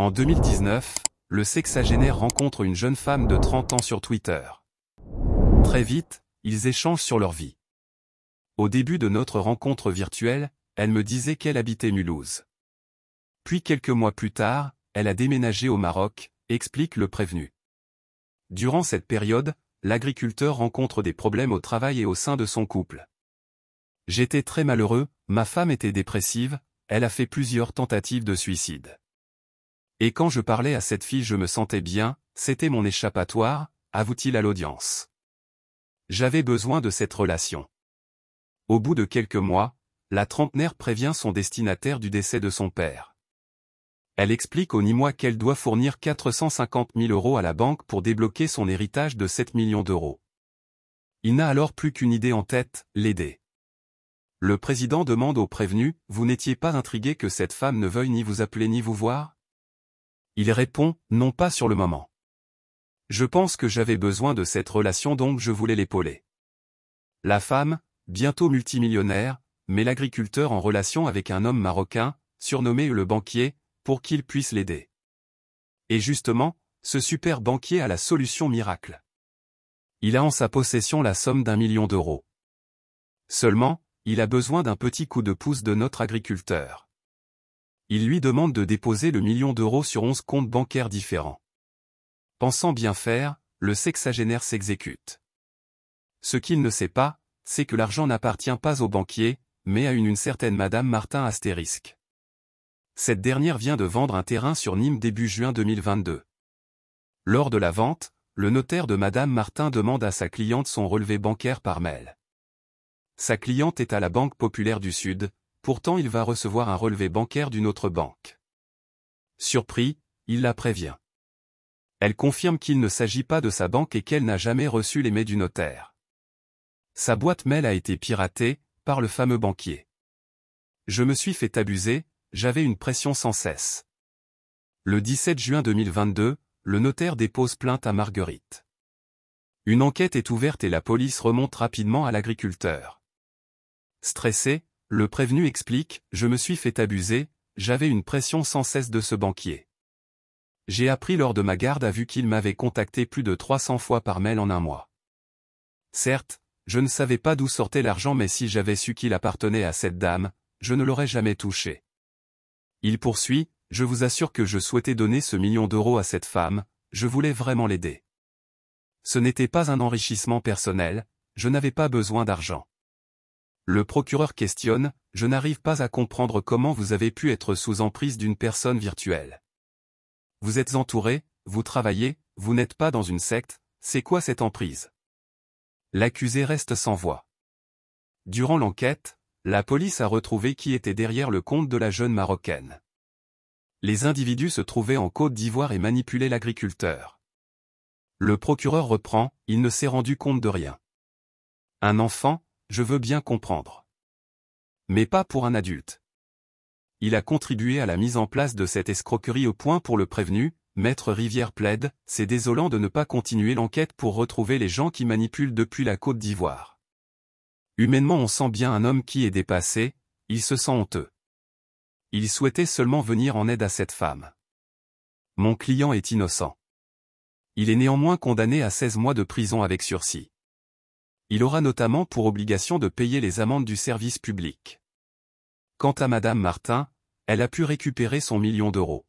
En 2019, le sexagénaire rencontre une jeune femme de 30 ans sur Twitter. Très vite, ils échangent sur leur vie. Au début de notre rencontre virtuelle, elle me disait qu'elle habitait Mulhouse. Puis quelques mois plus tard, elle a déménagé au Maroc, explique le prévenu. Durant cette période, l'agriculteur rencontre des problèmes au travail et au sein de son couple. J'étais très malheureux, ma femme était dépressive, elle a fait plusieurs tentatives de suicide. Et quand je parlais à cette fille je me sentais bien, c'était mon échappatoire, avoue-t-il à l'audience. J'avais besoin de cette relation. Au bout de quelques mois, la trentenaire prévient son destinataire du décès de son père. Elle explique au Nîmois qu'elle doit fournir 450 000 euros à la banque pour débloquer son héritage de 7 millions d'euros. Il n'a alors plus qu'une idée en tête, l'aider. Le président demande au prévenu, vous n'étiez pas intrigué que cette femme ne veuille ni vous appeler ni vous voir il répond, non pas sur le moment. Je pense que j'avais besoin de cette relation donc je voulais l'épauler. La femme, bientôt multimillionnaire, met l'agriculteur en relation avec un homme marocain, surnommé le banquier, pour qu'il puisse l'aider. Et justement, ce super banquier a la solution miracle. Il a en sa possession la somme d'un million d'euros. Seulement, il a besoin d'un petit coup de pouce de notre agriculteur il lui demande de déposer le million d'euros sur onze comptes bancaires différents. Pensant bien faire, le sexagénaire s'exécute. Ce qu'il ne sait pas, c'est que l'argent n'appartient pas au banquier, mais à une, certaine Madame Martin Astérisque. Cette dernière vient de vendre un terrain sur Nîmes début juin 2022. Lors de la vente, le notaire de Madame Martin demande à sa cliente son relevé bancaire par mail. Sa cliente est à la Banque Populaire du Sud, Pourtant il va recevoir un relevé bancaire d'une autre banque. Surpris, il la prévient. Elle confirme qu'il ne s'agit pas de sa banque et qu'elle n'a jamais reçu les mets du notaire. Sa boîte mail a été piratée, par le fameux banquier. Je me suis fait abuser, j'avais une pression sans cesse. Le 17 juin 2022, le notaire dépose plainte à Marguerite. Une enquête est ouverte et la police remonte rapidement à l'agriculteur. Stressé, le prévenu explique, je me suis fait abuser, j'avais une pression sans cesse de ce banquier. J'ai appris lors de ma garde à vue qu'il m'avait contacté plus de 300 fois par mail en un mois. Certes, je ne savais pas d'où sortait l'argent mais si j'avais su qu'il appartenait à cette dame, je ne l'aurais jamais touché. Il poursuit, je vous assure que je souhaitais donner ce million d'euros à cette femme, je voulais vraiment l'aider. Ce n'était pas un enrichissement personnel, je n'avais pas besoin d'argent. Le procureur questionne, je n'arrive pas à comprendre comment vous avez pu être sous emprise d'une personne virtuelle. Vous êtes entouré, vous travaillez, vous n'êtes pas dans une secte, c'est quoi cette emprise L'accusé reste sans voix. Durant l'enquête, la police a retrouvé qui était derrière le compte de la jeune Marocaine. Les individus se trouvaient en Côte d'Ivoire et manipulaient l'agriculteur. Le procureur reprend, il ne s'est rendu compte de rien. Un enfant, je veux bien comprendre. Mais pas pour un adulte. Il a contribué à la mise en place de cette escroquerie au point pour le prévenu, Maître Rivière plaide, c'est désolant de ne pas continuer l'enquête pour retrouver les gens qui manipulent depuis la Côte d'Ivoire. Humainement on sent bien un homme qui est dépassé, il se sent honteux. Il souhaitait seulement venir en aide à cette femme. Mon client est innocent. Il est néanmoins condamné à 16 mois de prison avec sursis. Il aura notamment pour obligation de payer les amendes du service public. Quant à Madame Martin, elle a pu récupérer son million d'euros.